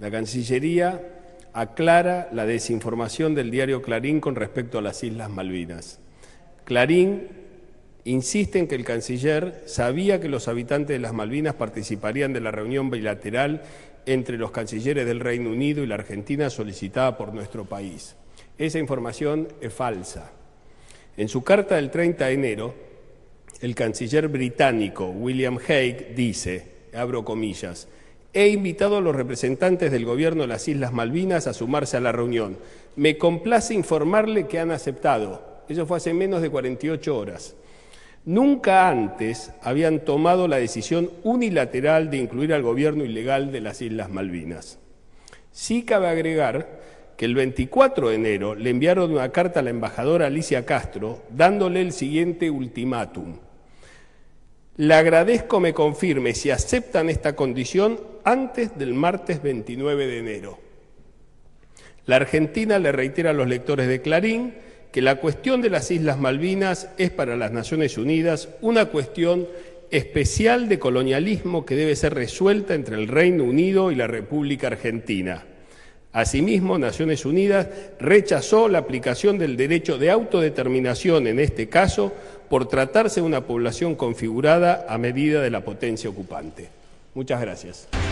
La Cancillería aclara la desinformación del diario Clarín con respecto a las Islas Malvinas. Clarín insiste en que el canciller sabía que los habitantes de las Malvinas participarían de la reunión bilateral entre los cancilleres del Reino Unido y la Argentina solicitada por nuestro país. Esa información es falsa. En su carta del 30 de enero, el canciller británico William Hague dice, abro comillas, He invitado a los representantes del gobierno de las Islas Malvinas a sumarse a la reunión. Me complace informarle que han aceptado. Eso fue hace menos de 48 horas. Nunca antes habían tomado la decisión unilateral de incluir al gobierno ilegal de las Islas Malvinas. Sí cabe agregar que el 24 de enero le enviaron una carta a la embajadora Alicia Castro dándole el siguiente ultimátum le agradezco me confirme si aceptan esta condición antes del martes 29 de enero. La Argentina le reitera a los lectores de Clarín que la cuestión de las Islas Malvinas es para las Naciones Unidas una cuestión especial de colonialismo que debe ser resuelta entre el Reino Unido y la República Argentina. Asimismo, Naciones Unidas rechazó la aplicación del derecho de autodeterminación en este caso por tratarse de una población configurada a medida de la potencia ocupante. Muchas gracias.